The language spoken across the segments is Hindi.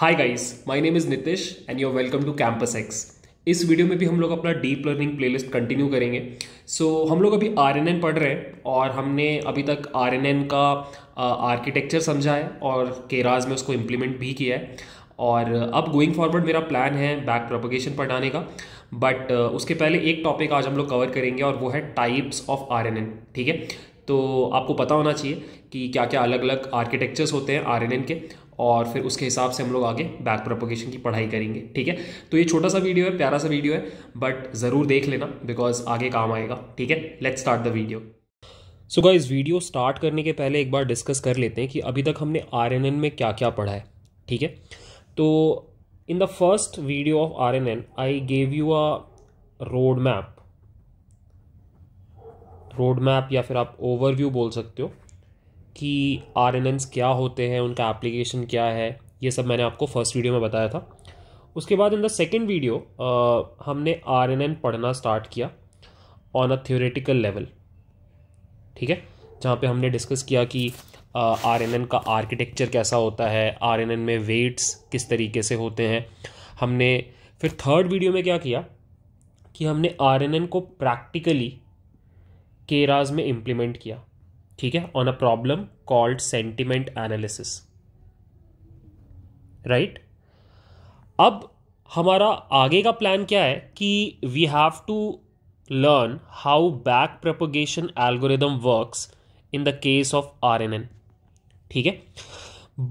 Hi guys my name is Nitish and you are welcome to campus X इस वीडियो में भी हम लोग अपना डीप लर्निंग प्लेलिस्ट कंटिन्यू करेंगे सो so, हम लोग अभी आर पढ़ रहे हैं और हमने अभी तक आर का आर्किटेक्चर समझा है और केराज में उसको इम्प्लीमेंट भी किया है और अब गोइंग फॉरवर्ड मेरा प्लान है बैक प्रोपोगेशन पढ़ाने का बट उसके पहले एक टॉपिक आज हम लोग कवर करेंगे और वो है टाइप्स ऑफ आर ठीक है तो आपको पता होना चाहिए कि क्या क्या अलग अलग आर्किटेक्चर्स होते हैं आर के और फिर उसके हिसाब से हम लोग आगे बैक प्रोपोगेशन की पढ़ाई करेंगे ठीक है तो ये छोटा सा वीडियो है प्यारा सा वीडियो है बट ज़रूर देख लेना बिकॉज आगे काम आएगा ठीक है let start the video so guys video start करने के पहले एक बार डिस्कस कर लेते हैं कि अभी तक हमने आर में क्या क्या पढ़ा है ठीक है तो in the first video of R N N I gave you a road map road map या फिर आप ओवरव्यू बोल सकते हो कि आर क्या होते हैं उनका एप्लीकेशन क्या है ये सब मैंने आपको फर्स्ट वीडियो में बताया था उसके बाद इन द सेकेंड वीडियो हमने आर पढ़ना स्टार्ट किया ऑन अ थियोरेटिकल लेवल ठीक है जहाँ पे हमने डिस्कस किया कि आर एन एन का आर्किटेक्चर कैसा होता है आर एन एन में वेट्स किस तरीके से होते हैं हमने फिर थर्ड वीडियो में क्या किया कि हमने आर एन एन को प्रैक्टिकली केराज में इम्प्लीमेंट किया ठीक है on a problem called sentiment analysis right अब हमारा आगे का प्लान क्या है कि we have to learn how back propagation algorithm works in the case of R N N ठीक है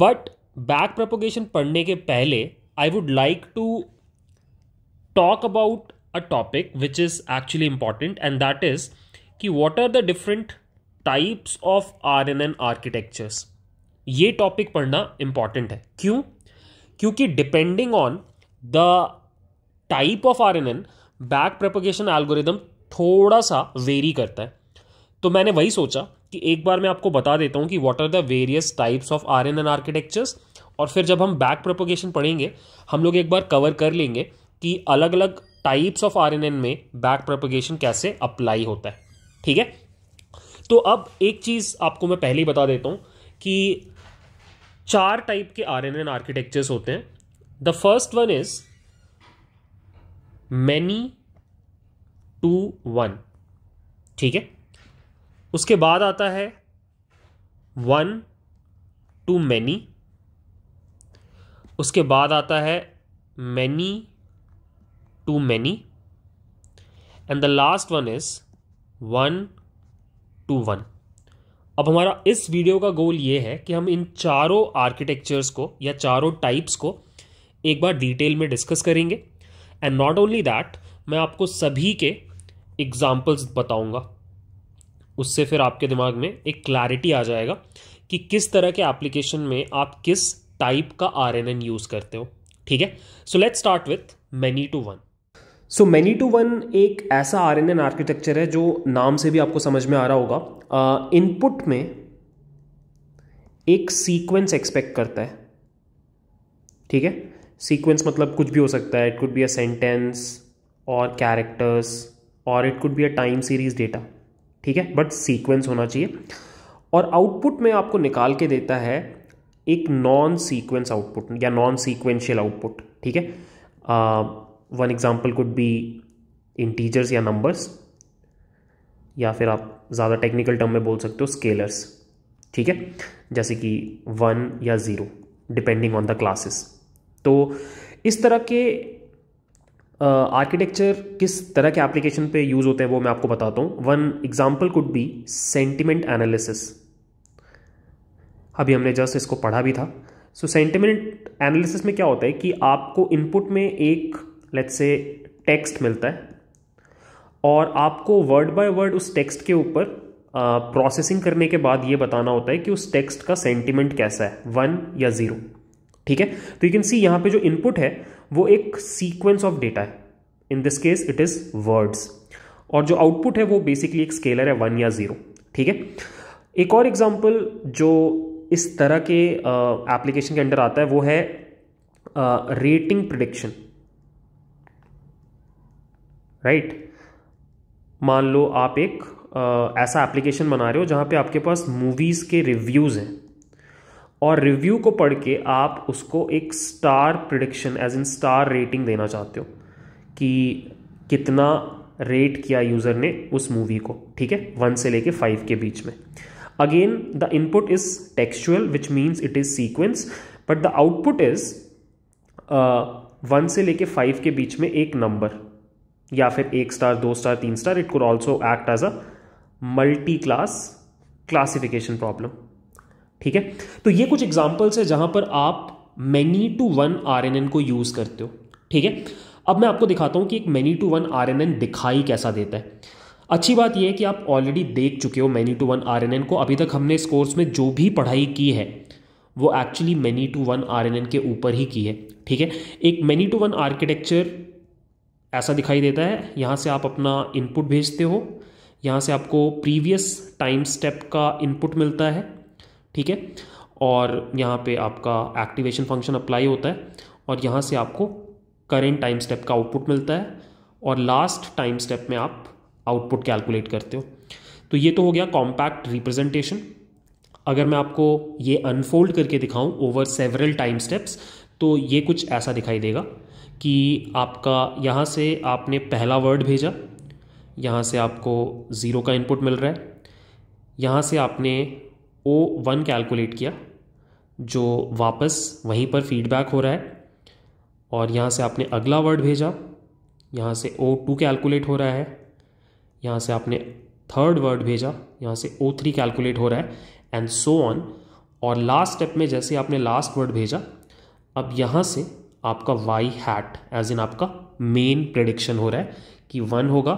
बट बैक प्रपोगेशन पढ़ने के पहले I would like to talk about a topic which is actually important and that is कि what are the different types of R N N architectures ये टॉपिक पढ़ना इंपॉर्टेंट है क्यों क्योंकि depending on the type of R N N back propagation algorithm थोड़ा सा वेरी करता है तो मैंने वही सोचा कि एक बार मैं आपको बता देता हूँ कि what are the various types of R N N architectures और फिर जब हम बैक प्रपोगेशन पढ़ेंगे हम लोग एक बार कवर कर लेंगे कि अलग अलग types of R N N में बैक प्रपोगेशन कैसे अप्लाई होता है ठीक है तो अब एक चीज़ आपको मैं पहले ही बता देता हूं कि चार टाइप के आर एन एन आर्किटेक्चर्स होते हैं the first one is many to one ठीक है उसके बाद आता है वन टू मैनी उसके बाद आता है many to many and the last one is one to one अब हमारा इस वीडियो का गोल ये है कि हम इन चारों आर्किटेक्चर्स को या चारों टाइप्स को एक बार डिटेल में डिस्कस करेंगे एंड नॉट ओनली दैट मैं आपको सभी के एग्जाम्पल्स बताऊंगा उससे फिर आपके दिमाग में एक क्लैरिटी आ जाएगा कि किस तरह के एप्लीकेशन में आप किस टाइप का आर यूज़ करते हो ठीक है so let's start with many to one so many to one एक ऐसा आर एन एन आर्किटेक्चर है जो नाम से भी आपको समझ में आ रहा होगा इनपुट uh, में एक सीक्वेंस एक्सपेक्ट करता है ठीक है सीक्वेंस मतलब कुछ भी हो सकता है it could be a sentence और कैरेक्टर्स और it could be a time series data ठीक है बट सीक्वेंस होना चाहिए और आउटपुट में आपको निकाल के देता है एक नॉन सीक्वेंस आउटपुट या नॉन सीक्वेंशियल आउटपुट ठीक है uh, one example could be integers या नंबर्स या फिर आप ज़्यादा टेक्निकल टर्म में बोल सकते हो स्केलर्स ठीक है जैसे कि वन या zero depending on the classes तो इस तरह के आर्किटेक्चर uh, किस तरह के एप्लीकेशन पे यूज़ होते हैं वो मैं आपको बताता हूँ one example could be sentiment analysis अभी हमने जस्ट इसको पढ़ा भी था सो सेंटिमेंट एनालिसिस में क्या होता है कि आपको इनपुट में एक लेट्स से टेक्स्ट मिलता है और आपको वर्ड बाय वर्ड उस टेक्स्ट के ऊपर प्रोसेसिंग करने के बाद ये बताना होता है कि उस टेक्स्ट का सेंटिमेंट कैसा है वन या ज़ीरो ठीक है तो यू कैन सी यहाँ पे जो इनपुट है वो एक सीक्वेंस ऑफ डेटा है in this case it is words और जो आउटपुट है वो बेसिकली एक स्केलर है वन या ज़ीरो ठीक है एक और एग्जाम्पल जो इस तरह के एप्लीकेशन के अंडर आता है वो है रेटिंग प्रिडिक्शन राइट मान लो आप एक आ, ऐसा एप्लीकेशन बना रहे हो जहाँ पे आपके पास मूवीज़ के रिव्यूज़ हैं और रिव्यू को पढ़ के आप उसको एक star prediction as in star rating देना चाहते हो कि कितना रेट किया यूज़र ने उस मूवी को ठीक है वन से लेके फाइव के बीच में again the input is textual which means it is sequence but the output is one से लेके फाइव के बीच में एक नंबर या फिर एक स्टार दो स्टार तीन star it could also act as a multi class classification problem ठीक है तो ये कुछ एग्जाम्पल्स है जहां पर आप मैनी टू वन आर को यूज़ करते हो ठीक है अब मैं आपको दिखाता हूँ कि एक मैनी टू वन आर दिखाई कैसा देता है अच्छी बात यह है कि आप ऑलरेडी देख चुके हो मैनी टू वन आर को अभी तक हमने इस कोर्स में जो भी पढ़ाई की है वो actually many to one R के ऊपर ही की है ठीक है एक मैनी टू वन आर्किटेक्चर ऐसा दिखाई देता है यहाँ से आप अपना इनपुट भेजते हो यहाँ से आपको प्रीवियस टाइम स्टेप का इनपुट मिलता है ठीक है और यहाँ पे आपका एक्टिवेशन फंक्शन अप्लाई होता है और यहाँ से आपको करेंट टाइम स्टेप का आउटपुट मिलता है और लास्ट टाइम स्टेप में आप आउटपुट कैलकुलेट करते हो तो ये तो हो गया कॉम्पैक्ट रिप्रेजेंटेशन अगर मैं आपको ये अनफोल्ड करके दिखाऊं ओवर सेवरल टाइम स्टेप्स तो ये कुछ ऐसा दिखाई देगा कि आपका यहाँ से आपने पहला वर्ड भेजा यहाँ से आपको ज़ीरो का इनपुट मिल रहा है यहाँ से आपने ओ वन कैलकुलेट किया जो वापस वहीं पर फीडबैक हो रहा है और यहाँ से आपने अगला वर्ड भेजा यहाँ से ओ टू कैलकुलेट हो रहा है यहाँ से आपने थर्ड वर्ड भेजा यहाँ से ओ थ्री कैलकुलेट हो रहा है एंड सो ऑन और लास्ट स्टेप में जैसे आपने लास्ट वर्ड भेजा अब यहाँ से आपका वाई हैट एज इन आपका मेन प्रडिक्शन हो रहा है कि वन होगा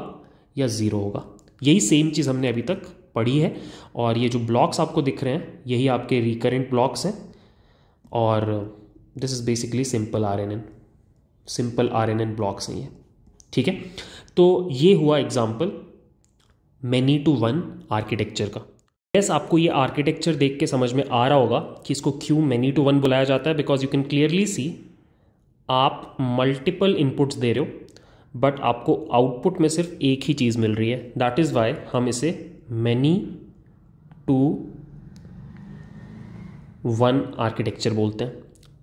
या ज़ीरो होगा यही सेम चीज़ हमने अभी तक पढ़ी है और ये जो ब्लॉक्स आपको दिख रहे हैं यही आपके रिकरेंट ब्लॉक्स हैं और this is basically simple R N N simple R N N blocks हैं ये ठीक है तो ये हुआ example many to one architecture का यस yes, आपको ये आर्किटेक्चर देख के समझ में आ रहा होगा कि इसको क्यों मैनी टू वन बुलाया जाता है because you can clearly see आप मल्टीपल इनपुट्स दे रहे हो बट आपको आउटपुट में सिर्फ एक ही चीज़ मिल रही है दैट इज़ वाई हम इसे मैनी टू वन आर्किटेक्चर बोलते हैं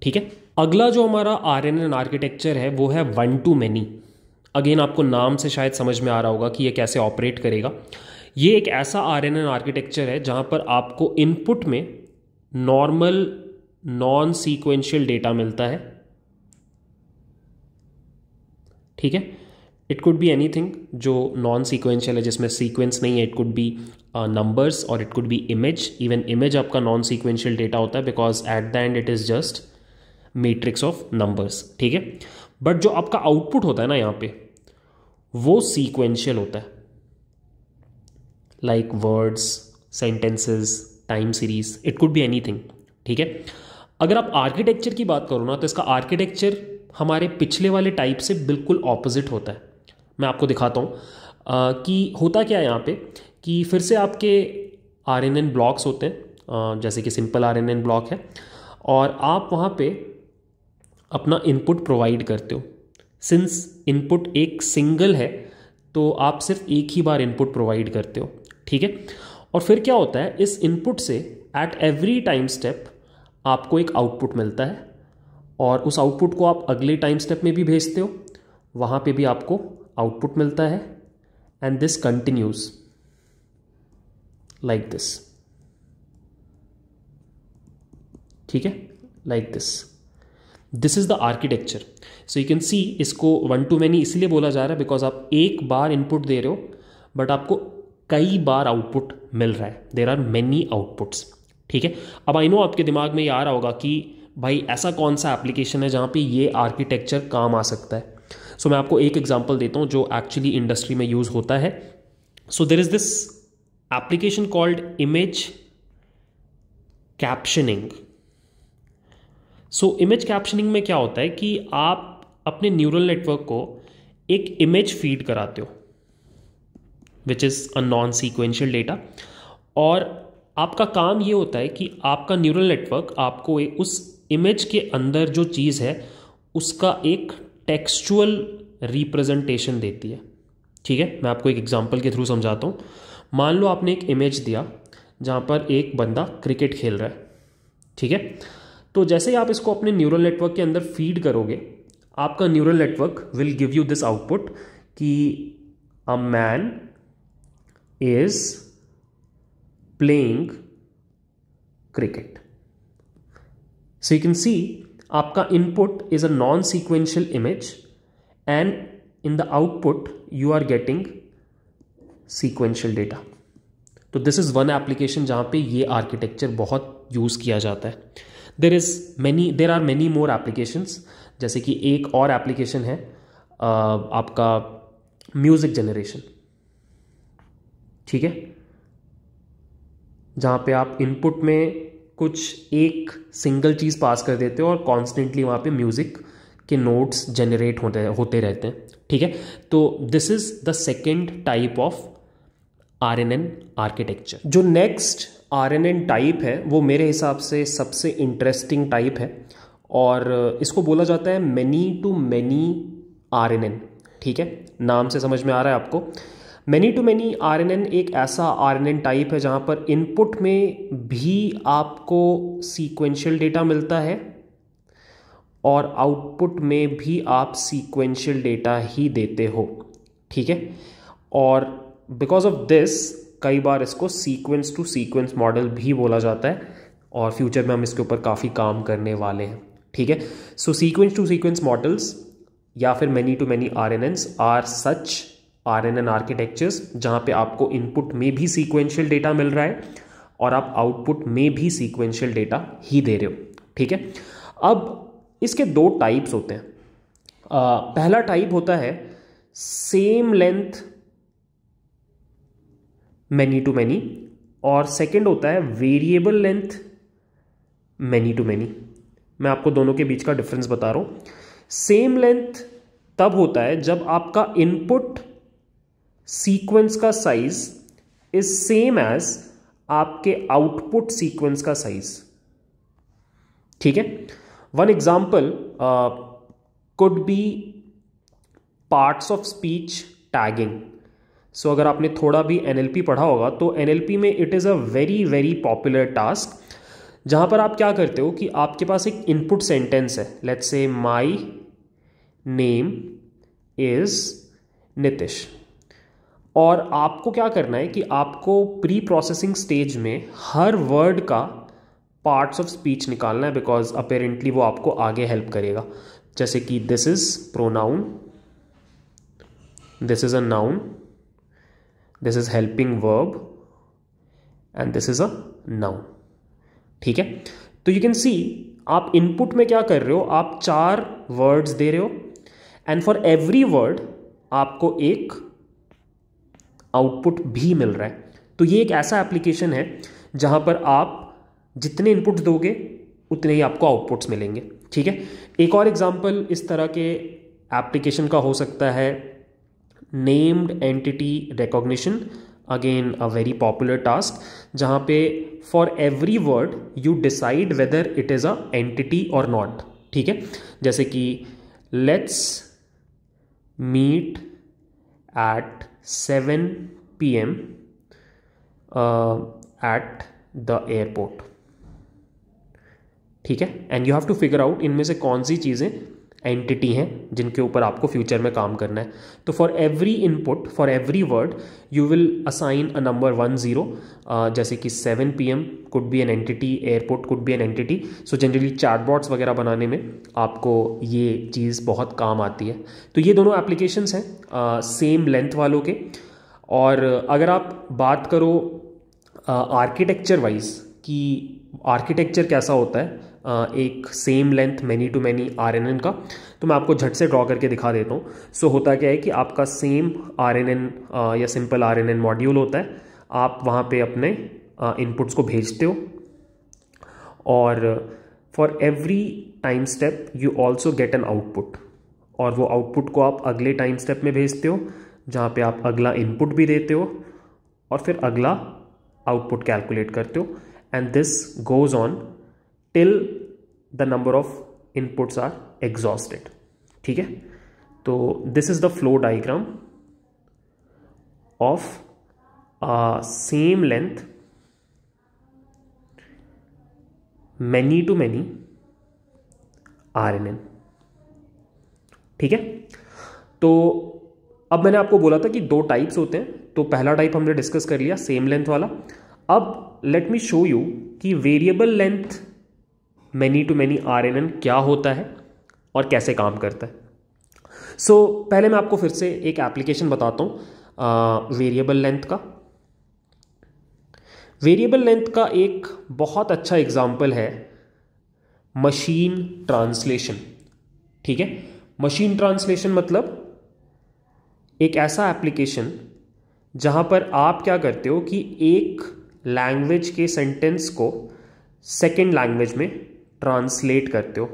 ठीक है अगला जो हमारा आर एन एन आर्किटेक्चर है वो है वन टू मैनी अगेन आपको नाम से शायद समझ में आ रहा होगा कि ये कैसे ऑपरेट करेगा ये एक ऐसा आर एन एन आर्किटेक्चर है जहाँ पर आपको इनपुट में नॉर्मल नॉन सीक्वेंशियल डेटा मिलता है ठीक है it could be anything जो नॉन सिक्वेंशियल है जिसमें सीक्वेंस नहीं है इट कुड बी नंबर्स और it could be image even image आपका नॉन सीक्वेंशियल डेटा होता है because at the end it is just matrix of numbers ठीक है बट जो आपका आउटपुट होता है ना यहाँ पे वो सीक्वेंशियल होता है like words sentences time series it could be any ठीक है अगर आप आर्किटेक्चर की बात करो ना तो इसका आर्किटेक्चर हमारे पिछले वाले टाइप से बिल्कुल ऑपोजिट होता है मैं आपको दिखाता हूँ कि होता क्या है यहाँ पे कि फिर से आपके आर एन एन ब्लॉक्स होते हैं जैसे कि simple R N N block है और आप वहाँ पे अपना इनपुट प्रोवाइड करते हो सिंस इनपुट एक सिंगल है तो आप सिर्फ एक ही बार इनपुट प्रोवाइड करते हो ठीक है और फिर क्या होता है इस इनपुट से एट एवरी टाइम स्टेप आपको एक आउटपुट मिलता है और उस आउटपुट को आप अगले टाइम स्टेप में भी भेजते हो वहाँ पे भी आपको आउटपुट मिलता है and this continues like this ठीक है like this this is the architecture so you can see इसको वन टू मैनी इसलिए बोला जा रहा है बिकॉज आप एक बार इनपुट दे रहे हो बट आपको कई बार आउटपुट मिल रहा है देर आर मैनी आउटपुट्स ठीक है अब आई नो आपके दिमाग में ये आ रहा होगा कि भाई ऐसा कौन सा एप्लीकेशन है जहाँ पे ये आर्किटेक्चर काम आ सकता है सो so, मैं आपको एक एग्जांपल देता हूँ जो एक्चुअली इंडस्ट्री में यूज़ होता है so there is this application called image captioning so image captioning में क्या होता है कि आप अपने न्यूरल नेटवर्क को एक इमेज फीड कराते हो which is a non sequential data और आपका काम ये होता है कि आपका न्यूरल नेटवर्क आपको उस इमेज के अंदर जो चीज़ है उसका एक टेक्सचुअल रिप्रेजेंटेशन देती है ठीक है मैं आपको एक एग्जांपल के थ्रू समझाता हूँ मान लो आपने एक इमेज दिया जहाँ पर एक बंदा क्रिकेट खेल रहा है ठीक है तो जैसे ही आप इसको अपने न्यूरल नेटवर्क के अंदर फीड करोगे आपका neural network will give you this output कि a man is playing cricket so you can see आपका input is a non sequential image and in the output you are getting sequential data तो दिस इज़ वन एप्लीकेशन जहां पे ये आर्किटेक्चर बहुत यूज़ किया जाता है there is many there are many more applications जैसे कि एक और एप्लीकेशन है आपका म्यूज़िक जनरेशन ठीक है जहाँ पे आप इनपुट में कुछ एक सिंगल चीज़ पास कर देते हो और कॉन्स्टेंटली वहाँ पे म्यूज़िक के नोट्स जनरेट होते होते रहते हैं ठीक है तो this is the second type of R N N architecture जो next R N N type है वो मेरे हिसाब से सबसे इंटरेस्टिंग टाइप है और इसको बोला जाता है many to many R N N ठीक है नाम से समझ में आ रहा है आपको मैनी टू मैनी आर एक ऐसा आर टाइप है जहाँ पर इनपुट में भी आपको सीक्वेंशियल डेटा मिलता है और आउटपुट में भी आप सीक्वेंशियल डेटा ही देते हो ठीक है और बिकॉज ऑफ दिस कई बार इसको सीक्वेंस टू सीक्वेंस मॉडल भी बोला जाता है और फ्यूचर में हम इसके ऊपर काफ़ी काम करने वाले हैं ठीक है so sequence to sequence models या फिर many to many R R such R N N architectures जहाँ पे आपको इनपुट में भी सीक्वेंशियल डेटा मिल रहा है और आप आउटपुट में भी सीक्वेंशियल डेटा ही दे रहे हो ठीक है अब इसके दो टाइप्स होते हैं आ, पहला टाइप होता है same length many to many और सेकंड होता है variable length many to many मैं आपको दोनों के बीच का डिफरेंस बता रहा हूँ सेम लेंथ तब होता है जब आपका इनपुट सीक्वेंस का साइज इज सेम एज आपके आउटपुट सीक्वेंस का साइज ठीक है one example could be parts of speech tagging so अगर आपने थोड़ा भी एनएलपी पढ़ा होगा तो एनएलपी में it is a very very popular task जहाँ पर आप क्या करते हो कि आपके पास एक इनपुट सेंटेंस है let's say my name is Nitish और आपको क्या करना है कि आपको प्री प्रोसेसिंग स्टेज में हर वर्ड का पार्ट्स ऑफ स्पीच निकालना है बिकॉज अपेरेंटली वो आपको आगे हेल्प करेगा जैसे कि this is pronoun this is a noun this is helping verb and this is a noun ठीक है तो यू कैन सी आप इनपुट में क्या कर रहे हो आप चार वर्ड्स दे रहे हो एंड फॉर एवरी वर्ड आपको एक आउटपुट भी मिल रहा है तो ये एक ऐसा एप्लीकेशन है जहाँ पर आप जितने इनपुट्स दोगे उतने ही आपको आउटपुट्स मिलेंगे ठीक है एक और एग्जाम्पल इस तरह के एप्लीकेशन का हो सकता है named entity recognition again a very popular task जहाँ पे for every word you decide whether it is a entity और नॉट ठीक है जैसे कि let's meet at seven P M at the airport ठीक है and you have to figure out इनमें से कौन सी चीज़ें एंटिटी हैं जिनके ऊपर आपको फ्यूचर में काम करना है तो for every input for every word you will assign a number one zero जैसे कि seven P M could be an entity airport could be an entity so generally chatbots वगैरह बनाने में आपको ये चीज़ बहुत काम आती है तो ये दोनों एप्लीकेशंस हैं सेम uh, लेंथ वालों के और अगर आप बात करो आर्किटेक्चर uh, वाइज कि आर्किटेक्चर कैसा होता है एक same length many to many R का तो मैं आपको झट से ड्रॉ करके दिखा देता हूँ सो so, होता क्या है कि आपका सेम आर या सिंपल आर मॉड्यूल होता है आप वहाँ पे अपने इनपुट्स को भेजते हो और for every time step you also get an output और वो आउटपुट को आप अगले टाइम स्टेप में भेजते हो जहाँ पे आप अगला इनपुट भी देते हो और फिर अगला आउटपुट कैलकुलेट करते हो and this goes on till the number of inputs are exhausted ठीक है तो this is the flow diagram of same length many to many R N N ठीक है तो अब मैंने आपको बोला था कि दो टाइप्स होते हैं तो पहला टाइप हमने डिस्कस कर लिया सेम लेंथ वाला अब लेट मी शो यू कि variable length many to many R क्या होता है और कैसे काम करता है सो so, पहले मैं आपको फिर से एक एप्लीकेशन बताता हूँ वेरिएबल लेंथ का वेरिएबल लेंथ का एक बहुत अच्छा एग्जाम्पल है मशीन ट्रांसलेशन ठीक है मशीन ट्रांसलेशन मतलब एक ऐसा एप्लीकेशन जहां पर आप क्या करते हो कि एक लैंग्वेज के सेंटेंस को सेकेंड लैंग्वेज में ट्रांसलेट करते हो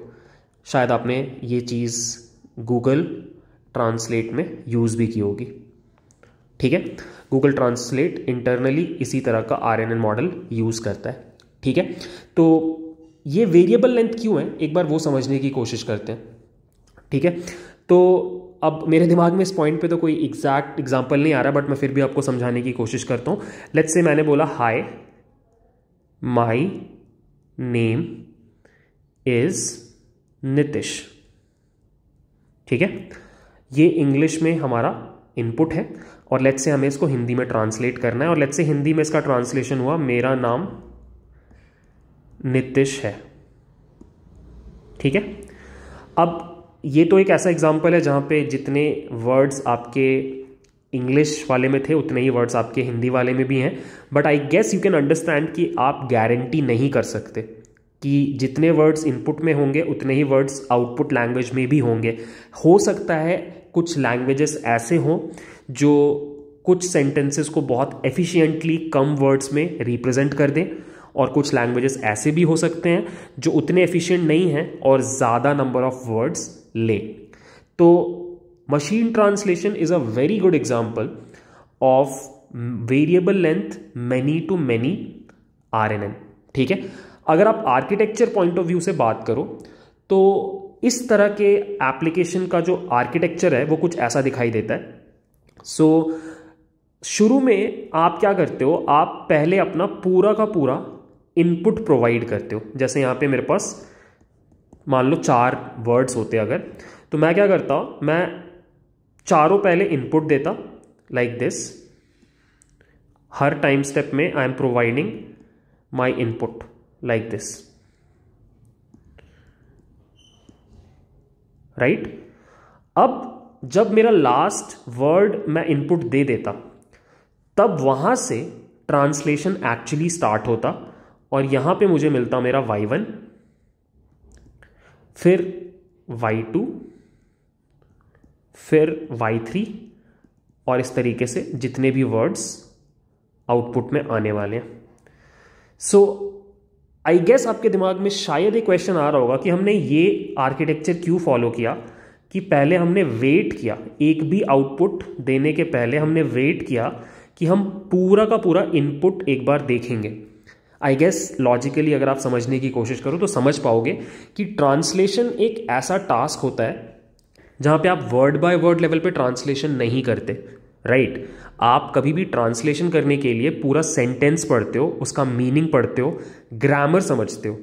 शायद आपने ये चीज़ गूगल ट्रांसलेट में यूज़ भी की होगी ठीक है गूगल ट्रांसलेट इंटरनली इसी तरह का आर मॉडल यूज़ करता है ठीक है तो ये वेरिएबल लेंथ क्यों है एक बार वो समझने की कोशिश करते हैं ठीक है तो अब मेरे दिमाग में इस पॉइंट पे तो कोई एग्जैक्ट एग्जांपल नहीं आ रहा बट मैं फिर भी आपको समझाने की कोशिश करता हूँ लेट्स से मैंने बोला hi my name is Nitish ठीक है ये इंग्लिश में हमारा इनपुट है और लेट से हमें इसको हिंदी में ट्रांसलेट करना है और लेट से हिंदी में इसका ट्रांसलेशन हुआ मेरा नाम नितिश है ठीक है अब ये तो एक ऐसा एग्जाम्पल है जहां पे जितने वर्ड्स आपके इंग्लिश वाले में थे उतने ही वर्ड्स आपके हिंदी वाले में भी हैं but I guess you can understand कि आप गारंटी नहीं कर सकते कि जितने वर्ड्स इनपुट में होंगे उतने ही वर्ड्स आउटपुट लैंग्वेज में भी होंगे हो सकता है कुछ लैंग्वेजेस ऐसे हों जो कुछ सेंटेंसेस को बहुत एफिशिएंटली कम वर्ड्स में रिप्रेजेंट कर दें और कुछ लैंग्वेजेस ऐसे भी हो सकते हैं जो उतने एफिशिएंट नहीं हैं और ज़्यादा नंबर ऑफ वर्ड्स लें तो machine translation is a very good example of variable length many to many R ठीक है अगर आप आर्किटेक्चर पॉइंट ऑफ व्यू से बात करो तो इस तरह के एप्लीकेशन का जो आर्किटेक्चर है वो कुछ ऐसा दिखाई देता है सो so, शुरू में आप क्या करते हो आप पहले अपना पूरा का पूरा इनपुट प्रोवाइड करते हो जैसे यहाँ पे मेरे पास मान लो चार वर्ड्स होते अगर तो मैं क्या करता हूँ मैं चारों पहले इनपुट देता लाइक दिस हर टाइम स्टेप में I am providing my input like this right right? अब जब मेरा लास्ट वर्ड मैं इनपुट दे देता तब वहां से ट्रांसलेशन एक्चुअली स्टार्ट होता और यहां पे मुझे मिलता मेरा वाई वन फिर वाई टू फिर वाई थ्री और इस तरीके से जितने भी वर्ड्स आउटपुट में आने वाले हैं सो so, आई गेस आपके दिमाग में शायद ये क्वेश्चन आ रहा होगा कि हमने ये आर्किटेक्चर क्यों फॉलो किया कि पहले हमने वेट किया एक भी आउटपुट देने के पहले हमने वेट किया कि हम पूरा का पूरा इनपुट एक बार देखेंगे आई गेस लॉजिकली अगर आप समझने की कोशिश करो तो समझ पाओगे कि ट्रांसलेशन एक ऐसा टास्क होता है जहाँ पे आप वर्ड बाय वर्ड लेवल पे ट्रांसलेशन नहीं करते राइट right. आप कभी भी ट्रांसलेशन करने के लिए पूरा सेंटेंस पढ़ते हो उसका मीनिंग पढ़ते हो ग्रामर समझते हो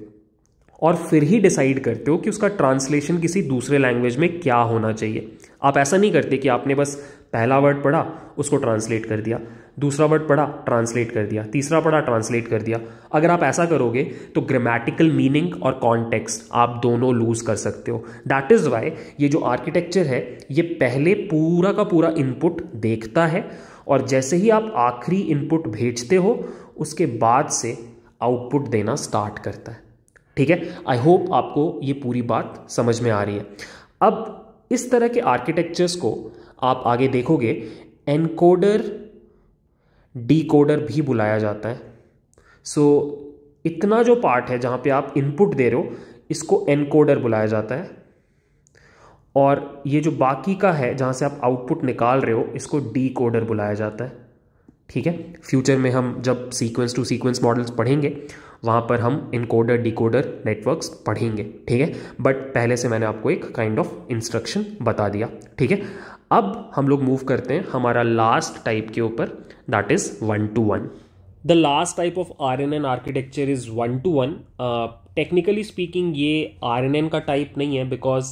और फिर ही डिसाइड करते हो कि उसका ट्रांसलेशन किसी दूसरे लैंग्वेज में क्या होना चाहिए आप ऐसा नहीं करते कि आपने बस पहला वर्ड पढ़ा उसको ट्रांसलेट कर दिया दूसरा वर्ड पढ़ा ट्रांसलेट कर दिया तीसरा पढ़ा ट्रांसलेट कर दिया अगर आप ऐसा करोगे तो ग्रामेटिकल मीनिंग और कॉन्टेक्स आप दोनों लूज कर सकते हो दैट इज़ वाई ये जो आर्किटेक्चर है ये पहले पूरा का पूरा इनपुट देखता है और जैसे ही आप आखिरी इनपुट भेजते हो उसके बाद से आउटपुट देना स्टार्ट करता है ठीक है आई होप आपको ये पूरी बात समझ में आ रही है अब इस तरह के आर्किटेक्चर्स को आप आगे देखोगे एनकोडर डीकोडर भी बुलाया जाता है सो so, इतना जो पार्ट है जहां पे आप इनपुट दे रहे हो इसको एनकोडर बुलाया जाता है और ये जो बाकी का है जहां से आप आउटपुट निकाल रहे हो इसको डीकोडर बुलाया जाता है ठीक है फ्यूचर में हम जब सीक्वेंस टू सीक्वेंस मॉडल्स पढ़ेंगे वहां पर हम इनकोडर डिकोडर नेटवर्क्स पढ़ेंगे ठीक है बट पहले से मैंने आपको एक काइंड ऑफ इंस्ट्रक्शन बता दिया ठीक है अब हम लोग मूव करते हैं हमारा लास्ट टाइप के ऊपर that is one to one the last type of R N N architecture is one to one technically speaking ये आर एन एन का टाइप नहीं है बिकॉज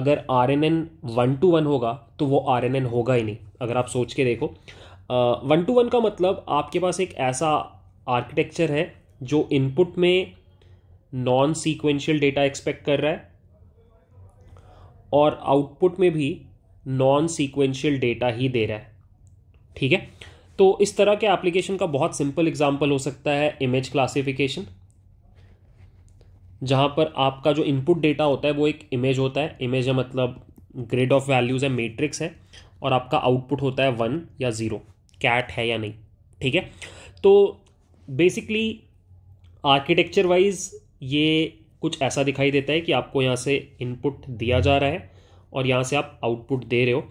अगर R N N one to one होगा तो वो आर एन एन होगा ही नहीं अगर आप सोच के देखो वन टू वन का मतलब आपके पास एक ऐसा आर्किटेक्चर है जो इनपुट में नॉन सीक्वेंशियल डेटा एक्सपेक्ट कर रहा है और आउटपुट में भी नॉन सीक्वेंशियल डेटा ही दे रहा है ठीक है तो इस तरह के एप्लीकेशन का बहुत सिंपल एग्जांपल हो सकता है इमेज क्लासिफिकेशन जहां पर आपका जो इनपुट डेटा होता है वो एक इमेज होता है इमेज है मतलब ग्रेड ऑफ वैल्यूज़ है मैट्रिक्स है और आपका आउटपुट होता है वन या ज़ीरो कैट है या नहीं ठीक है तो बेसिकली आर्किटेक्चर वाइज ये कुछ ऐसा दिखाई देता है कि आपको यहाँ से इनपुट दिया जा रहा है और यहाँ से आप आउटपुट दे रहे हो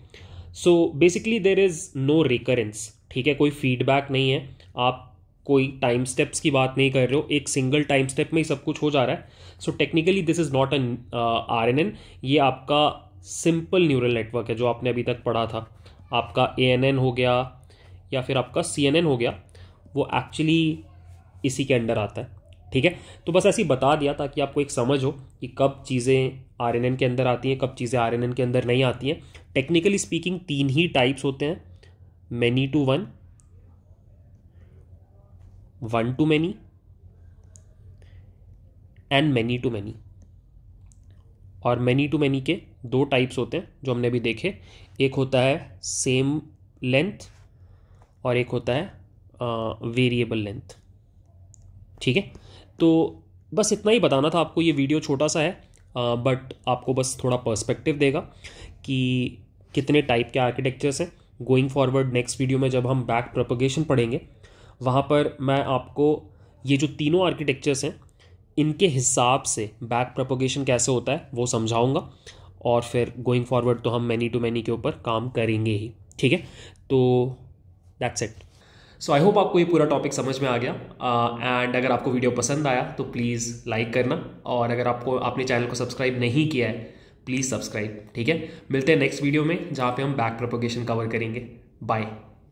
so basically there is no recurrence ठीक है कोई फीडबैक नहीं है आप कोई टाइम स्टेप्स की बात नहीं कर रहे हो एक सिंगल टाइम स्टेप में ही सब कुछ हो जा रहा है so technically this is not an R N N ये आपका सिंपल न्यूरल नेटवर्क है जो आपने अभी तक पढ़ा था आपका ए एन एन हो गया या फिर आपका सी एन एन हो गया वो एक्चुअली इसी के अंडर आता है ठीक है तो बस ऐसे ही बता दिया ताकि आपको एक समझ हो कि कब चीज़ें आर के अंदर आती हैं कब चीज़ें आर के अंदर नहीं आती हैं टेक्निकली स्पीकिंग तीन ही टाइप्स होते हैं many to one one to many and many to many और मैनी टू मैनी के दो टाइप्स होते हैं जो हमने अभी देखे एक होता है सेम लेंथ और एक होता है वेरिएबल लेंथ ठीक है तो बस इतना ही बताना था आपको ये वीडियो छोटा सा है बट आपको बस थोड़ा पर्सपेक्टिव देगा कि कितने टाइप के आर्किटेक्चर्स हैं गोइंग फॉरवर्ड नेक्स्ट वीडियो में जब हम बैक प्रोपोगेशन पढ़ेंगे वहाँ पर मैं आपको ये जो तीनों आर्किटेक्चर्स हैं इनके हिसाब से बैक प्रोपोगेशन कैसे होता है वो समझाऊंगा और फिर गोइंग फॉरवर्ड तो हम मैनी टू मैनी के ऊपर काम करेंगे ही ठीक है तो that's it so I hope आपको ये पूरा टॉपिक समझ में आ गया एंड uh, अगर आपको वीडियो पसंद आया तो प्लीज़ लाइक करना और अगर आपको आपने चैनल को सब्सक्राइब नहीं किया है प्लीज़ सब्सक्राइब ठीक है मिलते हैं नेक्स्ट वीडियो में जहाँ पे हम बैक प्रोपोगेशन कवर करेंगे बाय